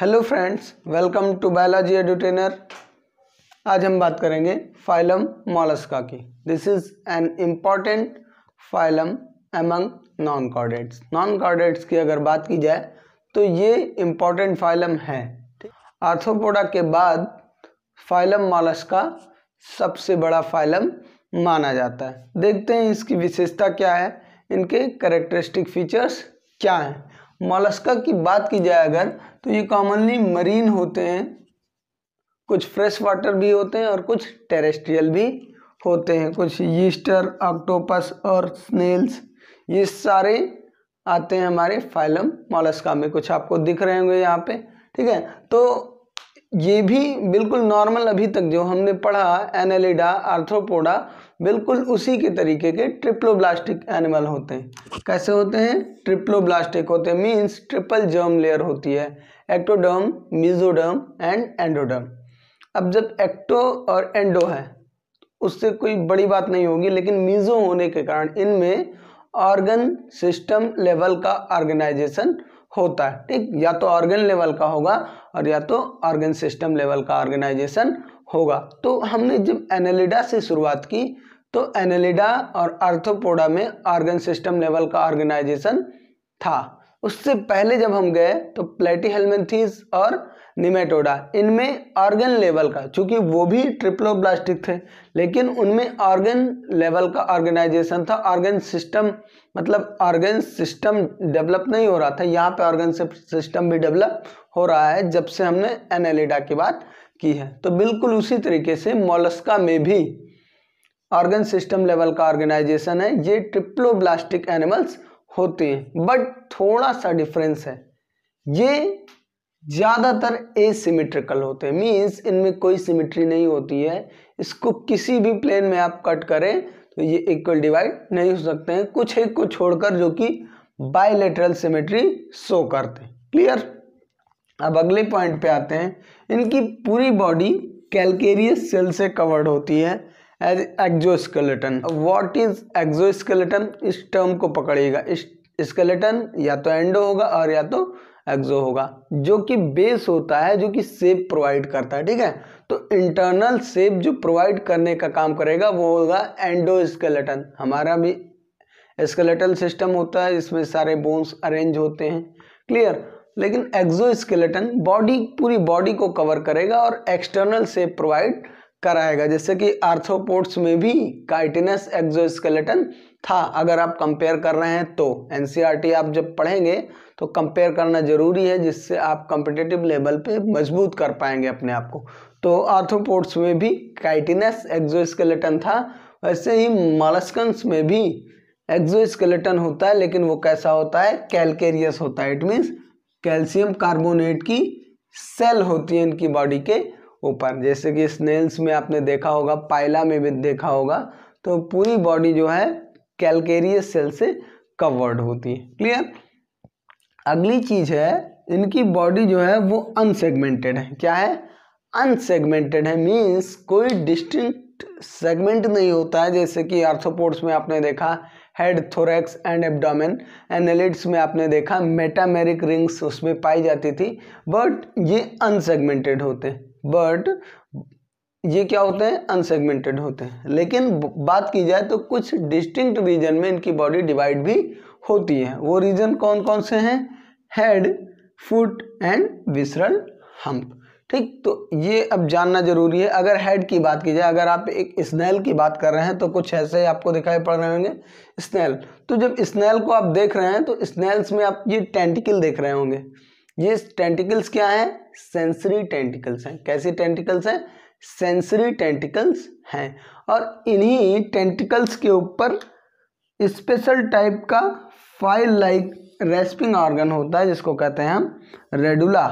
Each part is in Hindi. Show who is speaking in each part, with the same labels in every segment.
Speaker 1: hello friends welcome to biology edutainer आज हम बात करेंगे फाइलम मोलस्का की this is an important phylum among non chordates non chordates की अगर बात की जाए तो ये इम्पॉर्टेंट फाइलम है आर्थोपोडा के बाद फाइलम मोलस्का सबसे बड़ा फाइलम माना जाता है देखते हैं इसकी विशेषता क्या है इनके करेक्टरिस्टिक फीचर्स क्या हैं मोलस्का की बात की जाए अगर तो ये कॉमनली मरीन होते हैं कुछ फ्रेश वाटर भी होते हैं और कुछ टेरेस्ट्रियल भी होते हैं कुछ यीस्टर ऑक्टोपस और स्नेल्स ये सारे आते हैं हमारे फाइलम मोलस्का में कुछ आपको दिख रहे होंगे यहाँ पे ठीक है तो ये भी बिल्कुल नॉर्मल अभी तक जो हमने पढ़ा एनेलिडा आर्थ्रोपोडा बिल्कुल उसी के तरीके के ट्रिप्लोब्लास्टिक एनिमल होते हैं कैसे होते हैं ट्रिप्लोब्लास्टिक होते हैं मीन्स ट्रिपल जर्म लेयर होती है एक्टोडर्म मिजोडर्म एंड एंडोडर्म अब जब एक्टो और एंडो है उससे कोई बड़ी बात नहीं होगी लेकिन मीजो होने के कारण इनमें ऑर्गन सिस्टम लेवल का ऑर्गेनाइजेशन होता है ठीक या तो ऑर्गन लेवल का होगा और या तो ऑर्गन सिस्टम लेवल का ऑर्गेनाइजेशन होगा तो हमने जब एनेलिडा से शुरुआत की तो एनेलिडा और आर्थोपोडा में ऑर्गन सिस्टम लेवल का ऑर्गेनाइजेशन था उससे पहले जब हम गए तो प्लेटी हेलमेंथीज और निमेटोडा इनमें ऑर्गन लेवल का चूंकि वो भी ट्रिप्लोब्लास्टिक थे लेकिन उनमें ऑर्गन लेवल का ऑर्गेनाइजेशन था ऑर्गन सिस्टम मतलब ऑर्गन सिस्टम डेवलप नहीं हो रहा था यहाँ पे ऑर्गन सिस्टम भी डेवलप हो रहा है जब से हमने एनेलिडा की बात की है तो बिल्कुल उसी तरीके से मोलस्का में भी ऑर्गन सिस्टम लेवल का ऑर्गेनाइजेशन है ये ट्रिप्लोब्लास्टिक एनिमल्स होते हैं बट थोड़ा सा डिफरेंस है ये ज़्यादातर एसिमेट्रिकल होते हैं मीन्स इनमें कोई सिमेट्री नहीं होती है इसको किसी भी प्लेन में आप कट करें तो ये इक्वल डिवाइड नहीं हो सकते हैं कुछ एक को छोड़कर जो कि बायलेटरल सिमेट्री शो करते हैं क्लियर अब अगले पॉइंट पे आते हैं इनकी पूरी बॉडी कैलकेरियस सेल से कवर्ड होती है as skeleton what is skeleton इस टर्म को पकड़िएगा इस स्केलेटन या तो एंडो होगा और या तो एक्जो होगा जो कि बेस होता है जो कि सेप प्रोवाइड करता है ठीक है तो इंटरनल सेप जो प्रोवाइड करने का काम करेगा वो होगा एंडो स्केलेटन हमारा भी स्केलेटल सिस्टम होता है इसमें सारे बोन्स अरेंज होते हैं क्लियर लेकिन एक्सोस्केलेटन बॉडी पूरी बॉडी को कवर करेगा और एक्सटर्नल से प्रोवाइड कराएगा जैसे कि आर्थोपोर्ट्स में भी काइटिनस एक्सोस्केलेटन था अगर आप कंपेयर कर रहे हैं तो एनसीईआरटी e आप जब पढ़ेंगे तो कंपेयर करना ज़रूरी है जिससे आप कंपिटेटिव लेवल पे मजबूत कर पाएंगे अपने आप को तो आर्थोपोर्ट्स में भी काइटिनस एक्सोस्केलेटन था वैसे ही मालस्कंस में भी स्केलेटन होता है लेकिन वो कैसा होता है कैलकेरियस होता है इट मीन्स कैल्शियम कार्बोनेट की सेल होती है इनकी बॉडी के ऊपर जैसे कि स्नेल्स में आपने देखा होगा पायला में भी देखा होगा तो पूरी बॉडी जो है कैलकेरियस सेल से कवर्ड होती है क्लियर अगली चीज़ है इनकी बॉडी जो है वो अनसेगमेंटेड है क्या है अनसेगमेंटेड है मीन्स कोई डिस्टिंक्ट सेगमेंट नहीं होता है जैसे कि आर्थोपोड्स में आपने देखा head thorax and abdomen annelids में आपने देखा मेटामेरिक रिंग्स उसमें पाई जाती थी बट ये अनसेगमेंटेड होते हैं बट ये क्या होते हैं अनसेगमेंटेड होते हैं लेकिन बात की जाए तो कुछ डिस्टिंक्ट रीजन में इनकी बॉडी डिवाइड भी होती है वो रीजन कौन कौन से हैं head foot and visceral hump ठीक तो ये अब जानना जरूरी है अगर हेड की बात की जाए अगर आप एक स्नैल की बात कर रहे हैं तो कुछ ऐसे आपको दिखाई पड़ रहे होंगे स्नैल तो जब स्नैल को आप देख रहे हैं तो स्नैल्स में आप ये टेंटिकल देख रहे होंगे ये टेंटिकल्स क्या हैं सेंसरी टेंटिकल्स हैं कैसी टेंटिकल्स हैं सेंसरी टेंटिकल्स हैं और इन्हीं टेंटिकल्स के ऊपर स्पेशल टाइप का फाइल लाइक रेस्पिंग ऑर्गन होता है जिसको कहते हैं हम रेडुला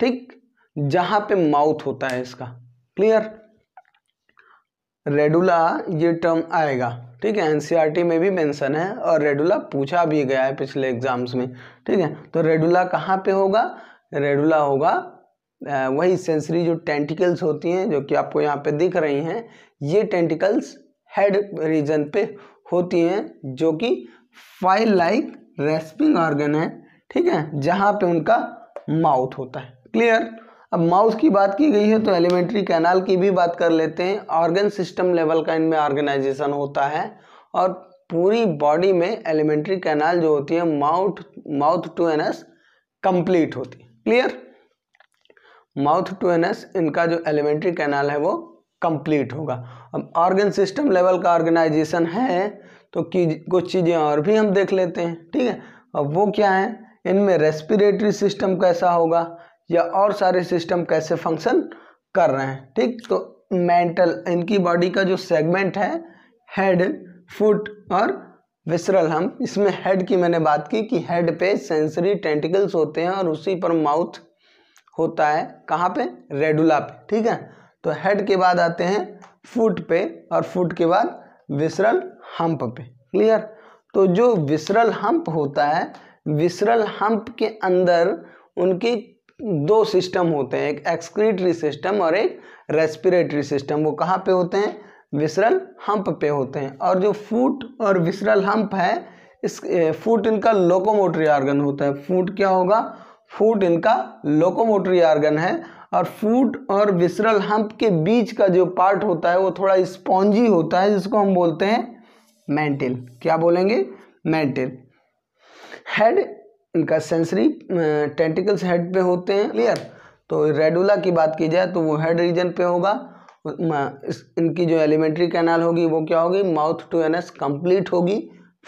Speaker 1: ठीक जहां पे माउथ होता है इसका क्लियर रेडुला ये टर्म आएगा ठीक है एनसीईआरटी e में भी मेंशन है और रेडुला पूछा भी गया है पिछले एग्जाम्स में ठीक है तो रेडुला कहाँ पे होगा रेडुला होगा वही सेंसरी जो टेंटिकल्स होती हैं जो कि आपको यहाँ पे दिख रही हैं ये टेंटिकल्स हेड रीजन पे होती हैं जो कि फाइल लाइक रेस्पिंग ऑर्गन है ठीक है जहाँ पे उनका माउथ होता है क्लियर अब माउस की बात की गई है तो एलिमेंट्री कैनाल की भी बात कर लेते हैं ऑर्गन सिस्टम लेवल का इनमें ऑर्गेनाइजेशन होता है और पूरी बॉडी में एलिमेंट्री कैनाल जो होती है mouth mouth to anus complete होती है क्लियर माउथ टू एस इनका जो एलिमेंट्री कैनाल है वो कंप्लीट होगा अब ऑर्गन सिस्टम लेवल का ऑर्गेनाइजेशन है तो कुछ चीज़ें और भी हम देख लेते हैं ठीक है अब वो क्या है इनमें रेस्पिरेटरी सिस्टम कैसा होगा या और सारे सिस्टम कैसे फंक्शन कर रहे हैं ठीक तो मेंटल इनकी बॉडी का जो सेगमेंट है हेड फुट और विसरल हम इसमें हेड की मैंने बात की कि हेड पे सेंसरी टेंटिकल्स होते हैं और उसी पर माउथ होता है कहाँ पे रेडुला पे ठीक है तो हेड के बाद आते हैं फुट पे और फुट के बाद विसरल हम्प पे क्लियर तो जो विसरल हम्प होता है विसरल हम्प के अंदर उनकी दो सिस्टम होते हैं एक एक्सक्रीटरी सिस्टम और एक रेस्पिरेटरी सिस्टम वो कहाँ पे होते हैं विसरल हम्प पे होते हैं और जो फूट और विसरल हम्प है इस फूट इनका लोकोमोटरी आर्गन होता है फूट क्या होगा फूट इनका लोकोमोटरी आर्गन है और फूट और विसरल हम्प के बीच का जो पार्ट होता है वो थोड़ा स्पॉन्जी होता है जिसको हम बोलते हैं मेंटिल क्या बोलेंगे मेंटिल हेड इनका सेंसरी टेंटिकल्स हेड पे होते हैं क्लियर तो रेडुला की बात की जाए तो वो हेड रीजन पे होगा इनकी जो एलिमेंट्री कैनाल होगी वो क्या होगी माउथ टू एनएस कंप्लीट होगी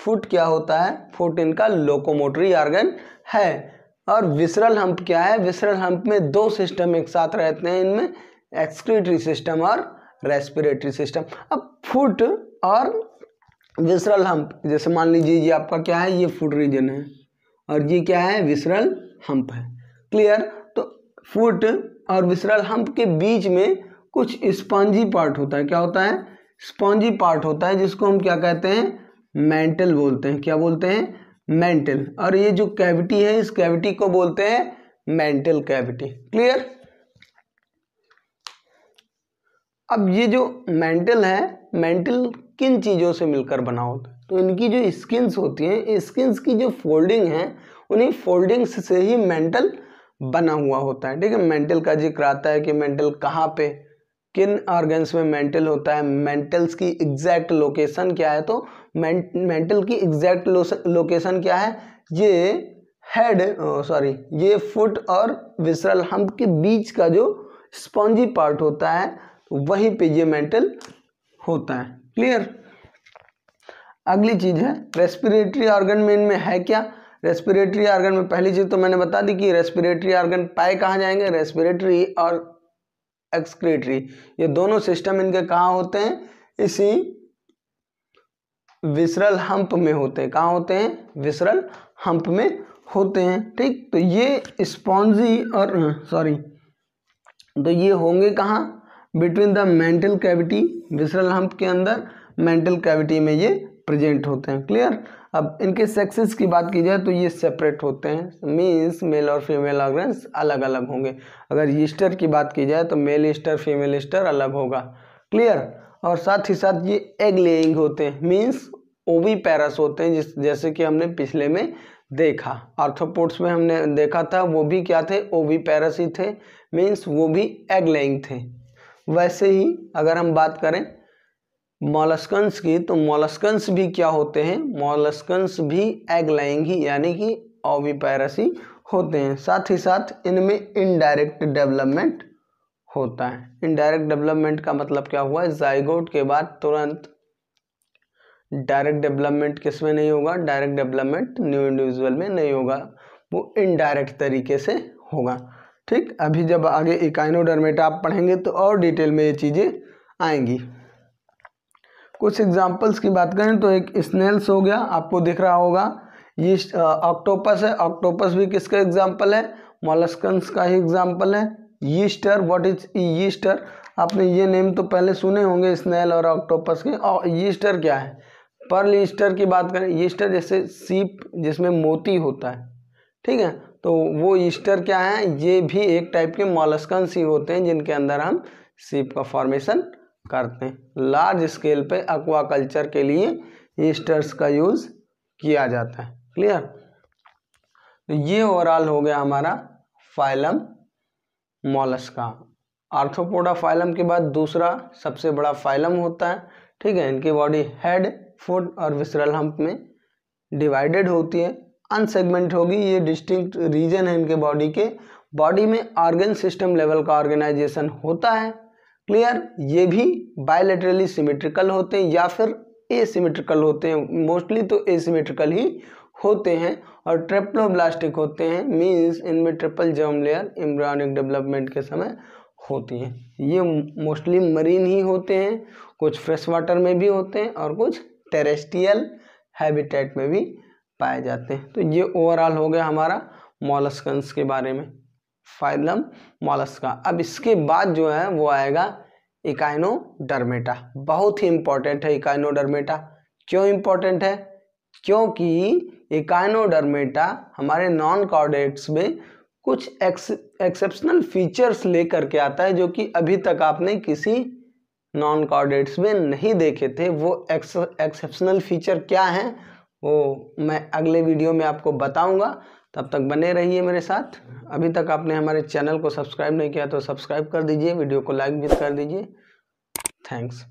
Speaker 1: फुट क्या होता है फुट इनका लोकोमोटरी आर्गन है और विसरल हम्प क्या है विसरल हम्प में दो सिस्टम एक साथ रहते हैं इनमें एक्सक्रीटरी सिस्टम और रेस्पिरेटरी सिस्टम अब फुट और विसरल हम्प जैसे मान लीजिए ये आपका क्या है ये फुट रीजन है और ये क्या है विसरल हम्प है क्लियर तो फुट और विसरल हम्प के बीच में कुछ स्पॉन्जी पार्ट होता है क्या होता है स्पॉन्जी पार्ट होता है जिसको हम क्या कहते हैं मेंटल बोलते हैं क्या बोलते हैं मेंटल और ये जो कैविटी है इस कैविटी को बोलते हैं मेंटल कैविटी क्लियर अब ये जो मेंटल है मेंटल किन चीज़ों से मिलकर बना होता है तो इनकी जो स्किन्स होती हैं स्किन्स की जो फोल्डिंग है उन्हीं फोल्डिंग्स से ही मेंटल बना हुआ होता है ठीक है मेंटल का जिक्र आता है कि मेंटल कहाँ पे किन ऑर्गन्स में मेंटल होता है मेंटल्स की एग्जैक्ट लोकेशन क्या है तो मेंटल की एग्जैक्ट लोकेशन क्या है ये हेड सॉरी ये फुट और विसरल हम्प के बीच का जो स्पॉन्जी पार्ट होता है वहीं पे ये मेंटल होता है क्लियर अगली चीज़ है रेस्पिरेटरी ऑर्गन में इनमें है क्या रेस्पिरेटरी ऑर्गन में पहली चीज़ तो मैंने बता दी कि रेस्पिरेटरी ऑर्गन पाए कहाँ जाएंगे रेस्पिरेटरी और एक्सक्रेटरी ये दोनों सिस्टम इनके कहाँ होते हैं इसी विसरल हम्प में होते हैं कहाँ होते हैं विसरल हम्प में होते हैं ठीक तो ये स्पॉन्जी और सॉरी तो ये होंगे कहाँ between the mantle cavity visceral hump के अंदर मेंटल कैविटी में ये प्रेजेंट होते हैं क्लियर अब इनके सेक्सेस की बात की जाए तो ये सेपरेट होते हैं मीन्स मेल और फीमेल ऑर्गन्स अलग अलग होंगे अगर ईस्टर की बात की जाए तो मेल ईस्टर फीमेल ईस्टर अलग होगा क्लियर और साथ ही साथ ये एग लेइंग होते हैं मीन्स ओवी पैरस होते हैं जिस जैसे कि हमने पिछले में देखा आर्थोपोड्स में हमने देखा था वो भी क्या थे ओवी पैरस ही थे मीन्स वो भी एग लेइंग थे वैसे ही अगर हम बात करें मॉलस्कंस की तो मोलस्कंस भी क्या होते हैं मॉलस्कंस भी एग लाएंगी यानी कि ओविपैरसी होते हैं साथ ही साथ इनमें इनडायरेक्ट डेवलपमेंट होता है इनडायरेक्ट डेवलपमेंट का मतलब क्या हुआ जाइगोट के बाद तुरंत डायरेक्ट डेवलपमेंट किस में नहीं होगा डायरेक्ट डेवलपमेंट न्यू इंडिविजुअल में नहीं होगा वो इनडायरेक्ट तरीके से होगा ठीक अभी जब आगे इकाइनोडर्मेटा आप पढ़ेंगे तो और डिटेल में ये चीज़ें आएंगी कुछ एग्जाम्पल्स की बात करें तो एक स्नेल्स हो गया आपको दिख रहा होगा ये ऑक्टोपस है ऑक्टोपस भी किसका एग्जाम्पल है मोलस्कन्स का ही एग्जाम्पल है यीस्टर व्हाट इज यीस्टर आपने ये नेम तो पहले सुने होंगे स्नेल और ऑक्टोपस के और यीस्टर क्या है पर्ल ईस्टर की बात करें ईस्टर जैसे सीप जिसमें मोती होता है ठीक है तो वो ईस्टर क्या है ये भी एक टाइप के मॉलस्कंस ही होते हैं जिनके अंदर हम सीप का फॉर्मेशन करते हैं लार्ज स्केल पे एक्वा कल्चर के लिए ईस्टर्स का यूज़ किया जाता है क्लियर तो ये ओवरऑल हो गया हमारा फाइलम मॉलस का आर्थोपोडा फाइलम के बाद दूसरा सबसे बड़ा फाइलम होता है ठीक है इनकी बॉडी हेड फुट और विसरल हम्प में डिवाइडेड होती है अनसेगमेंट होगी ये डिस्टिंक्ट रीजन है इनके बॉडी के बॉडी में ऑर्गेन सिस्टम लेवल का ऑर्गेनाइजेशन होता है क्लियर ये भी बायोलेटरली सिमेट्रिकल होते हैं या फिर एसिमेट्रिकल होते हैं मोस्टली तो एसिमेट्रिकल ही होते हैं और ट्रिपलोब्लास्टिक होते हैं मीन्स इनमें triple germ layer embryonic development के समय होती हैं ये मोस्टली मरीन ही होते हैं कुछ फ्रेश वाटर में भी होते हैं और कुछ टेरेस्टियल हैबिटेट में भी पाए जाते हैं तो ये ओवरऑल हो गया हमारा मॉलस्कंस के बारे में फाइलम मॉलस्का अब इसके बाद जो है वो आएगा इकाइनोडर्मेटा बहुत ही इंपॉर्टेंट है इकाइनोडर्मेटा क्यों इंपॉर्टेंट है क्योंकि इकाइनोडर्मेटा हमारे नॉन कॉर्डेट्स में कुछ एक्स एक्सेप्शनल फीचर्स लेकर के आता है जो कि अभी तक आपने किसी नॉन कॉर्डेट्स में नहीं देखे थे वो एक्सेप्शनल फीचर क्या हैं वो मैं अगले वीडियो में आपको बताऊंगा तब तक बने रहिए मेरे साथ अभी तक आपने हमारे चैनल को सब्सक्राइब नहीं किया तो सब्सक्राइब कर दीजिए वीडियो को लाइक भी कर दीजिए थैंक्स